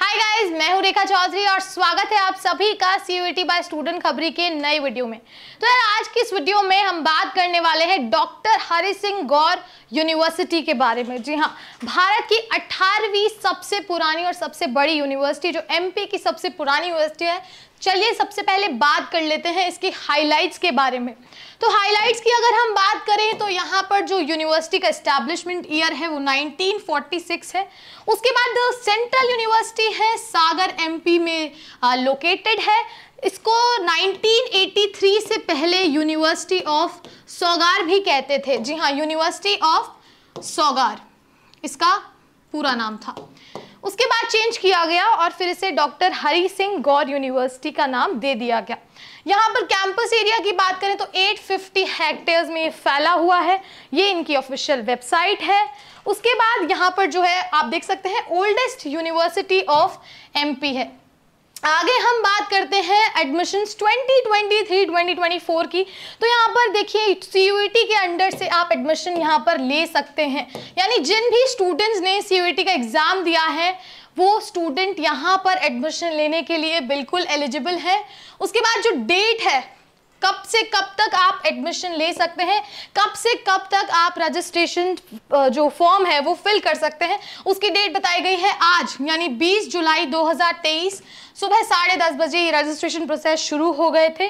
hi guys मैं हूं रेखा चौधरी और स्वागत है आप सभी का सीयूईटी बाय स्टूडेंट खबरी के नए वीडियो में तो यार आज की इस वीडियो में हम बात करने वाले हैं डॉक्टर हरि सिंह गौर यूनिवर्सिटी के बारे में जी हाँ भारत की 18वीं सबसे पुरानी और सबसे बड़ी यूनिवर्सिटी जो एमपी की सबसे पुरानी यूनिवर्सिटी है चलिए सबसे पहले बात कर लेते हैं इसकी हाइलाइट्स के बारे में तो हाइलाइट्स की अगर हम बात करें तो यहाँ पर जो यूनिवर्सिटी का इस्टेब्लिशमेंट ईयर है वो 1946 है उसके बाद सेंट्रल यूनिवर्सिटी है सागर एमपी में लोकेटेड है इसको 1983 से पहले यूनिवर्सिटी ऑफ सौगार भी कहते थे जी हाँ यूनिवर्सिटी ऑफ सौगार इसका पूरा नाम था उसके बाद चेंज किया गया और फिर इसे डॉक्टर हरि सिंह गौर यूनिवर्सिटी का नाम दे दिया गया यहाँ पर कैंपस एरिया की बात करें तो 850 हेक्टेयर्स में फैला हुआ है ये इनकी ऑफिशियल वेबसाइट है उसके बाद यहाँ पर जो है आप देख सकते हैं ओल्डेस्ट यूनिवर्सिटी ऑफ एमपी है आगे हम बात करते हैं एडमिशन्स 2023-2024 की तो यहाँ पर देखिए सी e के अंडर से आप एडमिशन यहाँ पर ले सकते हैं यानी जिन भी स्टूडेंट्स ने सी e का एग्ज़ाम दिया है वो स्टूडेंट यहाँ पर एडमिशन लेने के लिए बिल्कुल एलिजिबल है उसके बाद जो डेट है कब से कब तक आप एडमिशन ले सकते हैं कब से कब तक आप रजिस्ट्रेशन जो फॉर्म है वो फिल कर सकते हैं उसकी डेट बताई गई है आज यानी 20 जुलाई 2023 सुबह साढ़े दस बजे ये रजिस्ट्रेशन प्रोसेस शुरू हो गए थे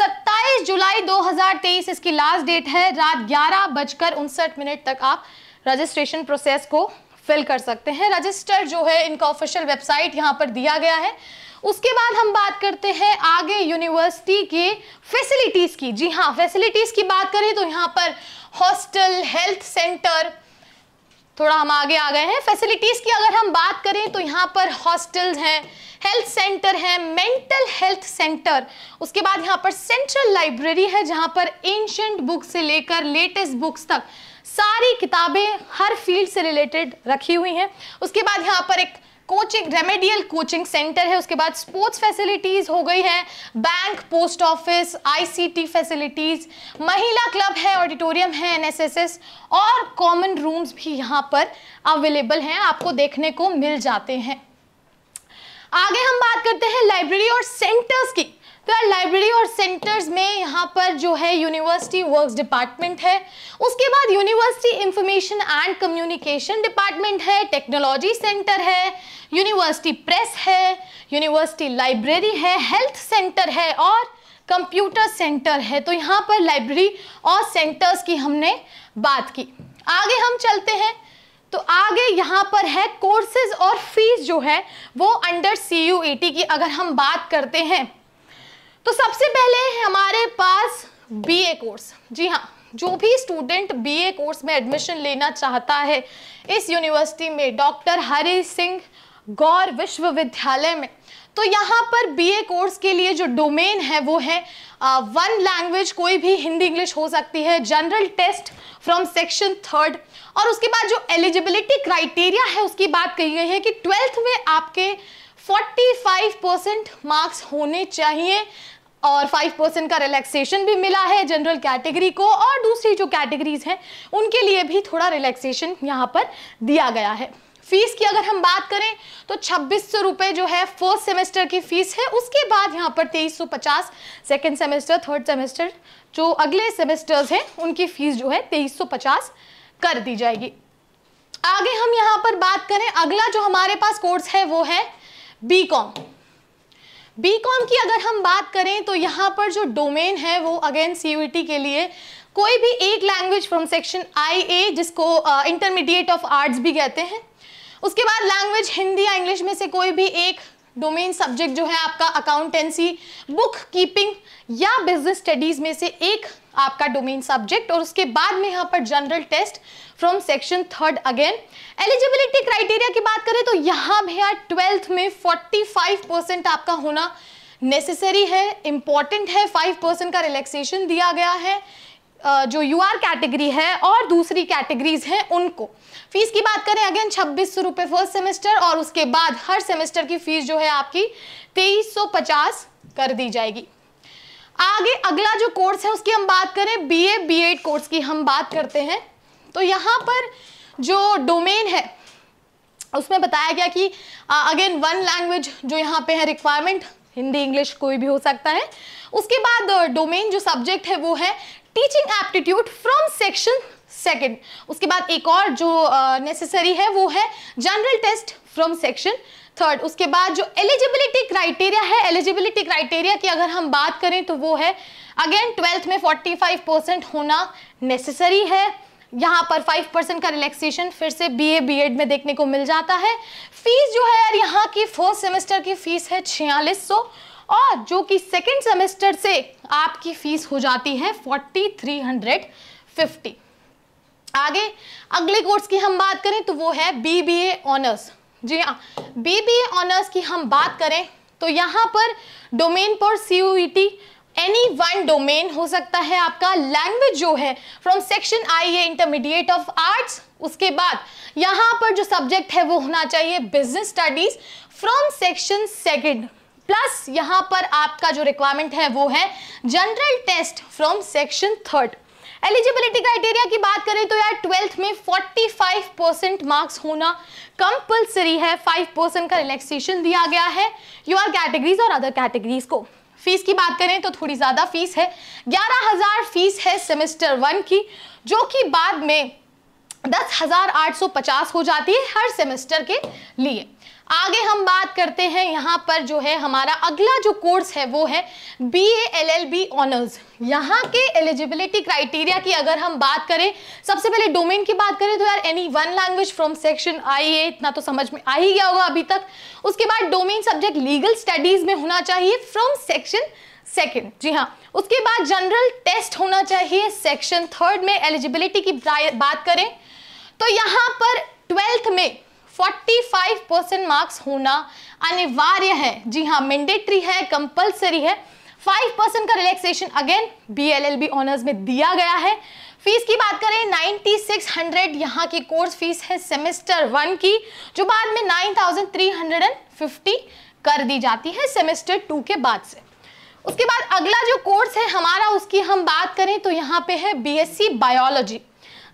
27 जुलाई 2023 इसकी लास्ट डेट है रात ग्यारह बजकर उनसठ मिनट तक आप रजिस्ट्रेशन प्रोसेस को फिल कर सकते हैं रजिस्टर जो है इनका ऑफिशियल वेबसाइट यहाँ पर दिया गया है उसके बाद हम बात करते हैं आगे यूनिवर्सिटी के फैसिलिटीज़ की जी हाँ फैसिलिटीज़ की बात करें तो यहाँ पर हॉस्टल हेल्थ सेंटर थोड़ा हम आगे आ गए हैं फैसिलिटीज़ की अगर हम बात करें तो यहाँ पर हॉस्टल हैं हेल्थ सेंटर है मेंटल हेल्थ सेंटर उसके बाद यहाँ पर सेंट्रल लाइब्रेरी है जहाँ पर एंशंट बुक से लेकर लेटेस्ट बुक्स तक सारी किताबें हर फील्ड से रिलेटेड रखी हुई हैं उसके बाद यहाँ पर एक कोचिंग रेमेडियल कोचिंग सेंटर है उसके बाद स्पोर्ट्स फैसिलिटीज हो गई है bank post office ICT facilities महिला क्लब है ऑडिटोरियम है एनएसएसएस और कॉमन रूम्स भी यहाँ पर अवेलेबल हैं आपको देखने को मिल जाते हैं आगे हम बात करते हैं लाइब्रेरी और सेंटर्स की तो यार लाइब्रेरी और सेंटर्स में यहाँ पर जो है यूनिवर्सिटी वर्क्स डिपार्टमेंट है उसके बाद university information and communication department है टेक्नोलॉजी सेंटर है यूनिवर्सिटी प्रेस है यूनिवर्सिटी लाइब्रेरी है हेल्थ सेंटर है और कंप्यूटर सेंटर है तो यहाँ पर लाइब्रेरी और सेंटर्स की हमने बात की आगे हम चलते हैं तो आगे यहाँ पर है कोर्सेज और फीस जो है वो अंडर सी e की अगर हम बात करते हैं तो सबसे पहले हमारे पास बीए कोर्स जी हाँ जो भी स्टूडेंट बीए कोर्स में एडमिशन लेना चाहता है इस यूनिवर्सिटी में डॉक्टर हरि सिंह गौर विश्वविद्यालय में तो यहाँ पर बीए कोर्स के लिए जो डोमेन है वो है वन लैंग्वेज कोई भी हिंदी इंग्लिश हो सकती है general test from section third और उसके बाद जो एलिजिबिलिटी क्राइटेरिया है उसकी बात कही गई है कि ट्वेल्थ में आपके 45 परसेंट मार्क्स होने चाहिए और 5 परसेंट का रिलैक्सेशन भी मिला है जनरल कैटेगरी को और दूसरी जो कैटेगरीज हैं उनके लिए भी थोड़ा रिलैक्सेशन यहाँ पर दिया गया है फीस की अगर हम बात करें तो छब्बीस सौ रुपये जो है फर्स्ट सेमेस्टर की फीस है उसके बाद यहाँ पर तेईस सौ पचास सेकेंड सेमेस्टर थर्ड सेमेस्टर जो अगले सेमेस्टर्स हैं उनकी फीस जो है तेईस सौ पचास कर दी जाएगी आगे हम यहाँ पर बात करें अगला जो हमारे पास कोर्स है वो है बी कॉम बीकॉम की अगर हम बात करें तो यहाँ पर जो डोमेन है वो अगेन सी e के लिए कोई भी एक language from section I A जिसको इंटरमीडिएट ऑफ आर्ट्स भी कहते हैं उसके बाद लैंग्वेज हिंदी या इंग्लिश में से कोई भी एक डोमेन सब्जेक्ट जो है आपका अकाउंटेंसी बुक कीपिंग या बिजनेस स्टडीज में से एक आपका डोमेन सब्जेक्ट और उसके बाद में यहाँ पर general test from section third again eligibility criteria की बात करें तो यहाँ भैया ट्वेल्थ में 45 परसेंट आपका होना नेसेसरी है इंपॉर्टेंट है 5 परसेंट का रिलैक्सेशन दिया गया है जो यू आर कैटेगरी है और दूसरी कैटेगरीज हैं उनको फीस की बात करें अगेन छब्बीस सौ रुपये फर्स्ट सेमेस्टर और उसके बाद हर सेमेस्टर की फीस जो है आपकी तेईस सौ पचास कर दी जाएगी आगे अगला जो कोर्स है उसकी हम बात करें B A B Ed course की हम बात करते हैं तो यहाँ पर जो डोमेन है उसमें बताया गया कि अगेन वन लैंग्वेज जो यहाँ पे है रिक्वायरमेंट हिंदी इंग्लिश कोई भी हो सकता है उसके बाद डोमेन जो सब्जेक्ट है वो है teaching aptitude from section second उसके बाद एक और जो नेसेसरी uh, है वो है general test from section third उसके बाद जो एलिजिबिलिटी क्राइटेरिया है एलिजिबिलिटी क्राइटेरिया की अगर हम बात करें तो वो है अगेन ट्वेल्थ में 45 परसेंट होना नेसेसरी है यहाँ पर 5 परसेंट का रिलैक्सेशन फिर से बीए बीएड में देखने को मिल जाता है फीस जो है यार यहाँ की फर्स्ट सेमेस्टर की फीस है छियालीस और जो कि सेकेंड सेमेस्टर से आपकी फीस हो जाती है फोर्टी थ्री हंड्रेड फिफ्टी आगे अगले कोर्स की हम बात करें तो वो है बी बी ए ऑनर्स जी हाँ बी बी ए ऑनर्स की हम बात करें तो यहाँ पर डोमेन पर C E T any one domain हो सकता है आपका लैंग्वेज जो है from section I A intermediate of arts उसके बाद यहाँ पर जो सब्जेक्ट है वो होना चाहिए business studies from section second plus यहाँ पर आपका जो रिक्वायरमेंट है वो है general test from section third eligibility criteria की बात करें तो यार ट्वेल्थ में 45 परसेंट मार्क्स होना कंपलसरी है 5 परसेंट का रिलैक्सेशन दिया गया है यू आर कैटेगरीज और अदर कैटेगरीज को फीस की बात करें तो थोड़ी ज़्यादा फीस है 11,000 फीस है सेमेस्टर वन की जो कि बाद में पचास हो जाती है हर सेमेस्टर के लिए आगे हम बात करते हैं यहाँ पर जो है हमारा अगला जो कोर्स है वो है B L L B honours यहाँ के एलिजिबिलिटी क्राइटेरिया की अगर हम बात करें सबसे पहले डोमेन की बात करें तो यार any one language from section I A इतना तो समझ में आ ही गया होगा अभी तक उसके बाद डोमेन सब्जेक्ट लीगल स्टडीज में होना चाहिए फ्रॉम सेक्शन सेकेंड जी हाँ उसके बाद जनरल टेस्ट होना चाहिए सेक्शन थर्ड में एलिजिबिलिटी की बात करें तो यहाँ पर ट्वेल्थ में 45 परसेंट मार्क्स होना अनिवार्य है जी हाँ मैंडेटरी है कंपलसरी है 5 परसेंट का relaxation again B L L B honours में दिया गया है फीस की बात करें 9600 यहाँ की कोर्स फीस है सेमेस्टर वन की जो बाद में 9350 कर दी जाती है सेमेस्टर टू के बाद से उसके बाद अगला जो कोर्स है हमारा उसकी हम बात करें तो यहाँ पे है बीएससी बायोलॉजी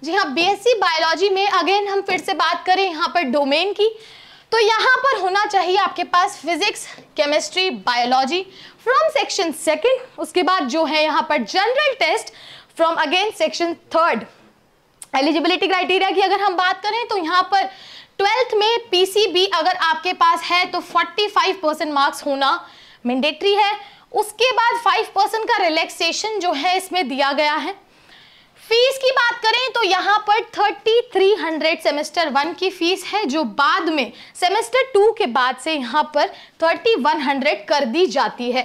जी हाँ बीएससी बायोलॉजी में अगेन हम फिर से बात करें यहाँ पर डोमेन की तो यहाँ पर होना चाहिए आपके पास physics chemistry biology from section second उसके बाद जो है यहाँ पर general test from again section third eligibility criteria की अगर हम बात करें तो यहाँ पर ट्वेल्थ में पीसीबी अगर आपके पास है तो 45 परसेंट मार्क्स होना मैंडेटरी है उसके बाद 5 परसेंट का रिलैक्सेशन जो है इसमें दिया गया है फीस की बात करें तो यहाँ पर 3300 सेमेस्टर वन की फीस है जो बाद में सेमेस्टर टू के बाद से यहाँ पर 3100 कर दी जाती है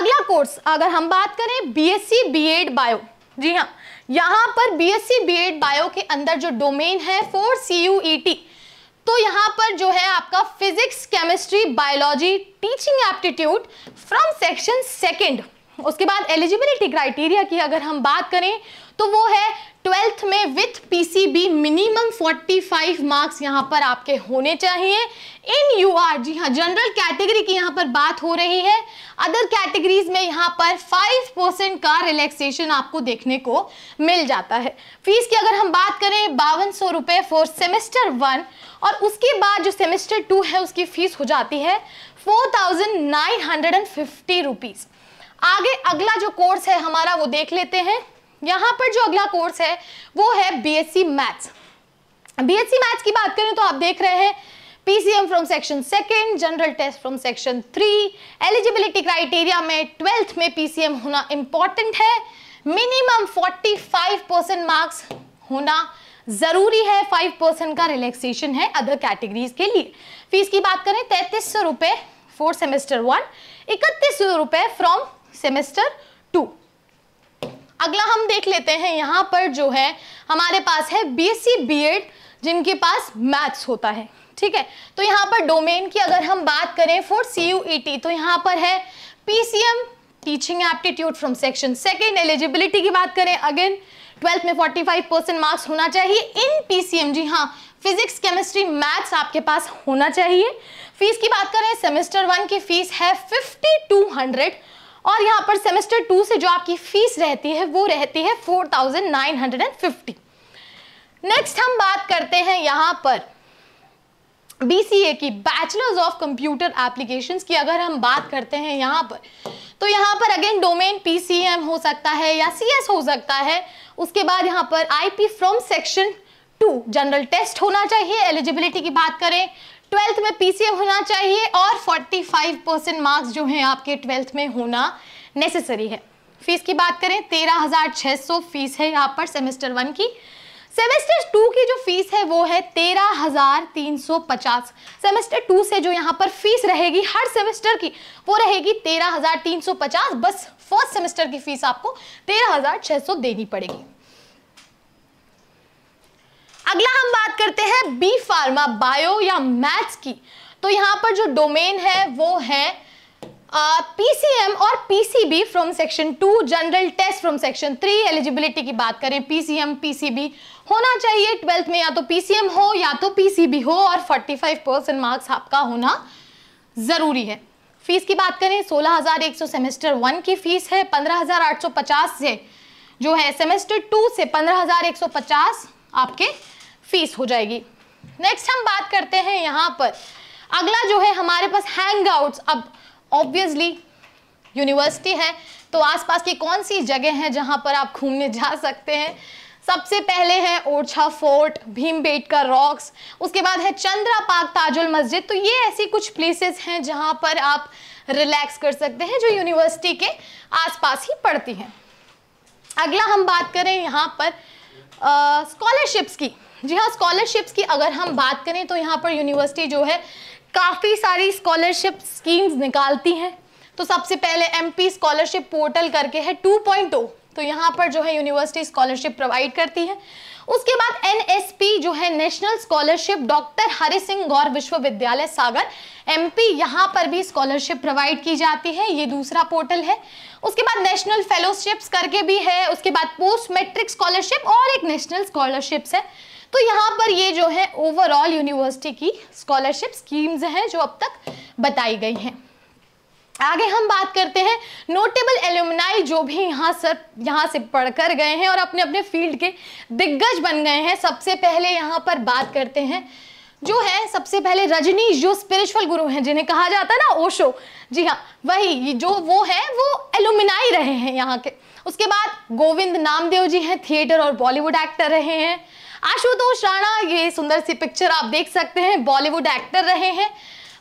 अगला कोर्स अगर हम बात करें बीएससी बीएड बायो जी हाँ यहाँ पर बीएससी बीएड बायो के अंदर जो डोमेन है फोर सी यू टी तो यहाँ पर जो है आपका physics chemistry biology teaching aptitude from section second उसके बाद एलिजिबिलिटी क्राइटेरिया की अगर हम बात करें तो वो है ट्वेल्थ में विथ पीसीबी मिनिमम 45 मार्क्स यहाँ पर आपके होने चाहिए इन यूआर जी हाँ जनरल कैटेगरी की यहाँ पर बात हो रही है अदर कैटेगरीज में यहाँ पर 5 परसेंट का रिलैक्सेशन आपको देखने को मिल जाता है फीस की अगर हम बात करें बावन सौ रुपये फॉर सेमेस्टर वन और उसके बाद जो सेमेस्टर टू है उसकी फीस हो जाती है four thousand nine hundred and fifty rupees आगे अगला जो कोर्स है हमारा वो देख लेते हैं यहां पर जो अगला कोर्स है वो है बीएससी मैथ्स बीएससी मैथ्स की बात करें तो आप देख रहे हैं PCM from section second general test from section three eligibility criteria में ट्वेल्थ में पीसीएम होना इंपॉर्टेंट है मिनिमम 45 परसेंट मार्क्स होना जरूरी है 5 परसेंट का रिलैक्सेशन है अदर कैटेगरीज के लिए फीस की बात करें तैतीस सौ रुपये फोर सेमेस्टर वन इकतीस सौ रुपये फ्रॉम सेमेस्टर टू अगला हम देख लेते हैं यहां पर जो है हमारे पास है बीएससी बीएड जिनके पास मैथ्स होता है ठीक है तो यहां पर डोमेन की अगर हम बात करें for C U E T तो यहां पर है PCM teaching aptitude from section second eligibility की बात करें अगेन ट्वेल्थ में 45 परसेंट मार्क्स होना चाहिए इन पीसीएम जी हाँ फिजिक्स केमिस्ट्री मैथ्स आपके पास होना चाहिए फीस की बात करें सेमेस्टर वन की फीस है फिफ्टी टू हंड्रेड और यहाँ पर सेमेस्टर टू से जो आपकी फीस रहती है वो रहती है four thousand nine hundred and fifty next हम बात करते हैं यहाँ पर बीसीए की बैचलर्स ऑफ कंप्यूटर एप्लीकेशन की अगर हम बात करते हैं यहाँ पर तो यहाँ पर अगेन डोमेन एम हो सकता है या एस हो सकता है उसके बाद यहाँ पर IP from section two general test होना चाहिए एलिजिबिलिटी की बात करें ट्वेल्थ में पीसीए होना चाहिए और 45 परसेंट मार्क्स जो हैं आपके ट्वेल्थ में होना नेसेसरी है फीस की बात करें 13,600 फीस है यहाँ पर सेमेस्टर वन की सेमेस्टर टू की जो फीस है वो है तेरह हजार तीन सौ पचास सेमेस्टर टू से जो यहाँ पर फीस रहेगी हर सेमेस्टर की वो रहेगी तेरह हजार तीन सौ पचास बस फर्स्ट सेमेस्टर की फीस आपको तेरह हजार छः सौ देनी पड़ेगी अगला हम करते हैं बी फार्मा बायो या मैथ्स की तो यहाँ पर जो डोमेन है वो है पीसीएम uh, और PCB from section two general test from section three eligibility की बात करें पीसीएम पीसीबी होना चाहिए ट्वेल्थ में या तो पीसीएम हो या तो पीसीबी हो और 45 परसेंट मार्क्स आपका होना ज़रूरी है फीस की बात करें 16,100 सेमेस्टर वन की फीस है 15,850 से जो है सेमेस्टर टू से 15,150 आपके फीस हो जाएगी नेक्स्ट हम बात करते हैं यहाँ पर अगला जो है हमारे पास हैंग अब ऑब्वियसली यूनिवर्सिटी है तो आसपास की कौन सी जगह है जहाँ पर आप घूमने जा सकते हैं सबसे पहले है ओरछा फोर्ट भीमबेटका रॉक्स उसके बाद है चंद्रा पार्क ताजुल मस्जिद तो ये ऐसी कुछ प्लेसेस हैं जहाँ पर आप रिलैक्स कर सकते हैं जो यूनिवर्सिटी के आसपास ही पड़ती हैं अगला हम बात करें यहाँ पर स्कॉलरशिप्स की जी हाँ स्कॉलरशिप्स की अगर हम बात करें तो यहाँ पर यूनिवर्सिटी जो है काफ़ी सारी स्कॉलरशिप स्कीम्स निकालती हैं तो सबसे पहले एमपी स्कॉलरशिप पोर्टल करके है 2.0 तो यहाँ पर जो है यूनिवर्सिटी स्कॉलरशिप प्रोवाइड करती है उसके बाद एनएसपी जो है national scholarship doctor Hari Singh Gour Vishwavidyalaya Sagar MP यहाँ पर भी स्कॉलरशिप प्रोवाइड की जाती है ये दूसरा पोर्टल है उसके बाद नेशनल फेलोशिप्स करके भी है उसके बाद पोस्ट मेट्रिक स्कॉलरशिप और एक नेशनल स्कॉलरशिप्स है तो यहाँ पर ये जो है ओवरऑल यूनिवर्सिटी की स्कॉलरशिप स्कीम्स हैं जो अब तक बताई गई हैं आगे हम बात करते हैं नोटेबल एल्यूमनाई जो भी यहाँ सर यहाँ से पढ़कर गए हैं और अपने अपने फील्ड के दिग्गज बन गए हैं सबसे पहले यहाँ पर बात करते हैं जो है सबसे पहले रजनीश जो स्पिरिचुअल गुरु हैं जिन्हें कहा जाता है ना ओशो जी हाँ वही जो वो है वो एलुमिनाई रहे हैं यहाँ के उसके बाद गोविंद नामदेव जी हैं थिएटर और बॉलीवुड एक्टर रहे हैं आशुतोष राणा ये सुंदर सी पिक्चर आप देख सकते हैं बॉलीवुड एक्टर रहे हैं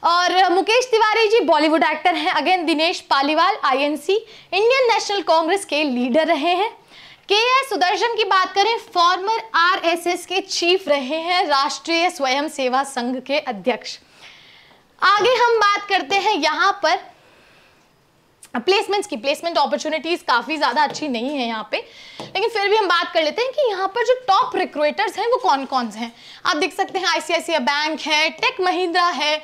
और मुकेश तिवारी जी बॉलीवुड एक्टर हैं again Dinesh Paliwal INC Indian National Congress के लीडर रहे हैं के एस सुदर्शन की बात करें फॉर्मर आरएसएस के चीफ रहे हैं राष्ट्रीय स्वयं सेवा संघ के अध्यक्ष आगे हम बात करते हैं यहाँ पर प्लेसमेंट्स की प्लेसमेंट अपॉर्चुनिटीज काफ़ी ज़्यादा अच्छी नहीं है यहाँ पे लेकिन फिर भी हम बात कर लेते हैं कि यहाँ पर जो टॉप रिक्रूटर्स हैं वो कौन कौन से हैं आप देख सकते हैं आईसीआईसीआई बैंक है टेक महिंद्रा है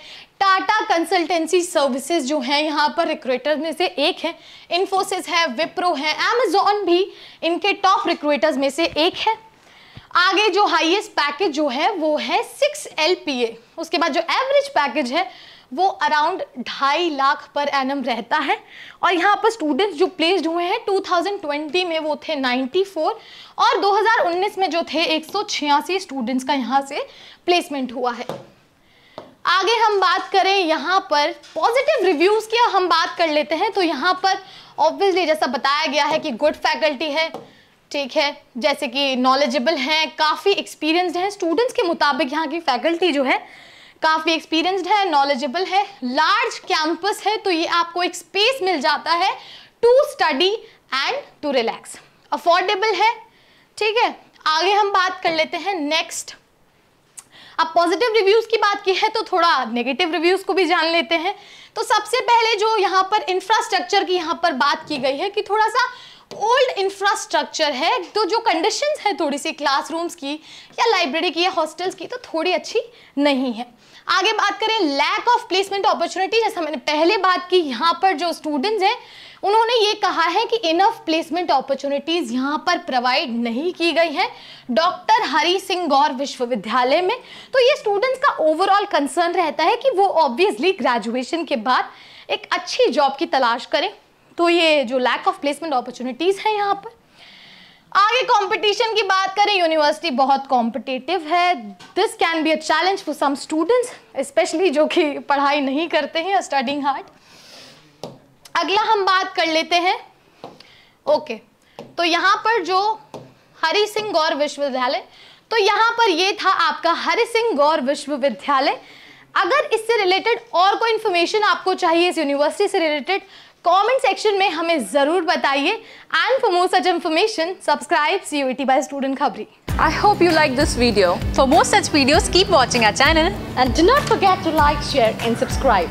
टाटा कंसल्टेंसी सर्विसेज जो हैं यहाँ पर रिक्रूटर्स में से एक है इन्फोसिस है विप्रो है एमेजोन भी इनके टॉप रिक्रूटर्स में से एक है आगे जो हाईएस्ट पैकेज जो है वो है सिक्स एल उसके बाद जो एवरेज पैकेज है वो अराउंड ढाई लाख पर एनम रहता है और यहाँ पर स्टूडेंट्स जो प्लेस्ड हुए हैं 2020 में वो थे 94 और 2019 में जो थे एक स्टूडेंट्स का यहाँ से प्लेसमेंट हुआ है आगे हम बात करें यहाँ पर पॉजिटिव रिव्यूज़ की हम बात कर लेते हैं तो यहाँ पर ऑब्वियसली जैसा बताया गया है कि गुड फैकल्टी है ठीक है जैसे कि नॉलेजेबल हैं काफ़ी एक्सपीरियंसड हैं स्टूडेंट्स के मुताबिक यहाँ की फैकल्टी जो है काफ़ी एक्सपीरियंसड है नॉलेजेबल है लार्ज कैंपस है तो ये आपको एक स्पेस मिल जाता है to study and to relax affordable है ठीक है आगे हम बात कर लेते हैं नेक्स्ट अब पॉजिटिव रिव्यूज़ की बात की है तो थोड़ा नेगेटिव रिव्यूज़ को भी जान लेते हैं तो सबसे पहले जो यहाँ पर इंफ्रास्ट्रक्चर की यहाँ पर बात की गई है कि थोड़ा सा ओल्ड इंफ्रास्ट्रक्चर है तो जो कंडीशंस है थोड़ी सी क्लासरूम्स की या लाइब्रेरी की या हॉस्टल्स की तो थोड़ी अच्छी नहीं है आगे बात करें लैक ऑफ प्लेसमेंट अपॉर्चुनिटी जैसा मैंने पहले बात की यहाँ पर जो स्टूडेंट्स हैं उन्होंने ये कहा है कि इनफ प्लेसमेंट अपॉर्चुनिटीज यहाँ पर प्रोवाइड नहीं की गई हैं डॉक्टर हरी सिंह गौर विश्वविद्यालय में तो ये स्टूडेंट्स का ओवरऑल कंसर्न रहता है कि वो ऑब्वियसली ग्रेजुएशन के बाद एक अच्छी जॉब की तलाश करें तो ये जो लैक ऑफ प्लेसमेंट अपॉर्चुनिटीज़ हैं यहाँ पर आगे कंपटीशन की बात करें यूनिवर्सिटी बहुत कॉम्पिटिटिव है this can be a challenge for some students specially जो कि पढ़ाई नहीं करते हैं स्टडिंग हार्ड अगला हम बात कर लेते हैं ओके okay, तो यहाँ पर जो हरि सिंह गौर विश्वविद्यालय तो यहाँ पर ये था आपका हरि सिंह गौर विश्वविद्यालय अगर इससे रिलेटेड और कोई इन्फॉर्मेशन आपको चाहिए इस यूनिवर्सिटी से रिलेटेड कमेंट सेक्शन में हमें जरूर बताइए and for more such information subscribe see you bye student Khabri I hope you like this video for more such videos keep watching our channel and do not forget to like share and subscribe